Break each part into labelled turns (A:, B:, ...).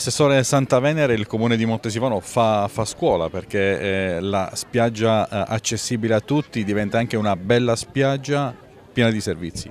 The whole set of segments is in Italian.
A: Assessore Santa Venere, il comune di Montesivano fa, fa scuola perché eh, la spiaggia eh, accessibile a tutti diventa anche una bella spiaggia piena di servizi.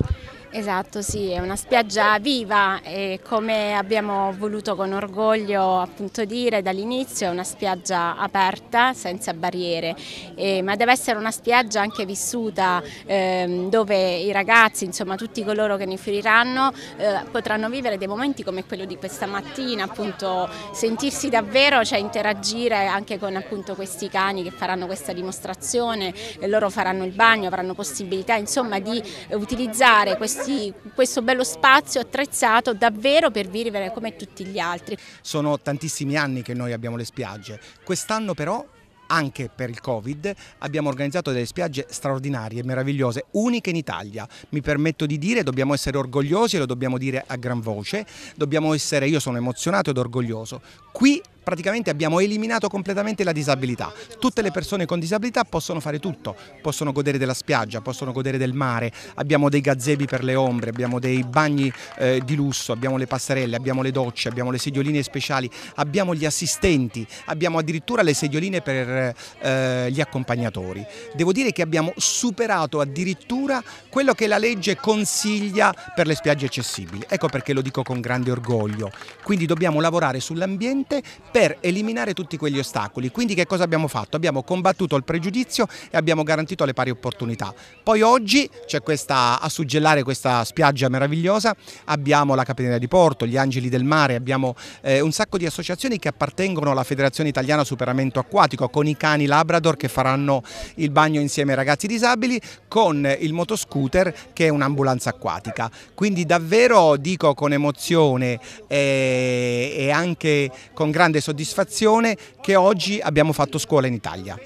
B: Esatto, sì, è una spiaggia viva e come abbiamo voluto con orgoglio appunto dire dall'inizio è una spiaggia aperta, senza barriere, eh, ma deve essere una spiaggia anche vissuta eh, dove i ragazzi, insomma tutti coloro che ne finiranno eh, potranno vivere dei momenti come quello di questa mattina, appunto sentirsi davvero, cioè interagire anche con appunto questi cani che faranno questa dimostrazione, loro faranno il bagno, avranno possibilità insomma di utilizzare questo questi, questo bello spazio attrezzato davvero per vivere come tutti gli altri.
A: Sono tantissimi anni che noi abbiamo le spiagge, quest'anno però anche per il Covid, abbiamo organizzato delle spiagge straordinarie, meravigliose, uniche in Italia. Mi permetto di dire, dobbiamo essere orgogliosi e lo dobbiamo dire a gran voce, dobbiamo essere, io sono emozionato ed orgoglioso. Qui praticamente abbiamo eliminato completamente la disabilità. Tutte le persone con disabilità possono fare tutto, possono godere della spiaggia, possono godere del mare, abbiamo dei gazzebi per le ombre, abbiamo dei bagni eh, di lusso, abbiamo le passerelle, abbiamo le docce, abbiamo le sedioline speciali, abbiamo gli assistenti, abbiamo addirittura le sedioline per eh, gli accompagnatori. Devo dire che abbiamo superato addirittura quello che la legge consiglia per le spiagge accessibili. Ecco perché lo dico con grande orgoglio. Quindi dobbiamo lavorare sull'ambiente per eliminare tutti quegli ostacoli. Quindi che cosa abbiamo fatto? Abbiamo combattuto il pregiudizio e abbiamo garantito le pari opportunità. Poi oggi c'è questa, a suggellare questa spiaggia meravigliosa, abbiamo la Capitaneria di Porto, gli Angeli del Mare, abbiamo eh, un sacco di associazioni che appartengono alla Federazione Italiana Superamento Acquatico con i cani Labrador che faranno il bagno insieme ai ragazzi disabili con il motoscooter che è un'ambulanza acquatica. Quindi davvero dico con emozione eh, e anche con grande grande soddisfazione che oggi abbiamo fatto scuola in Italia.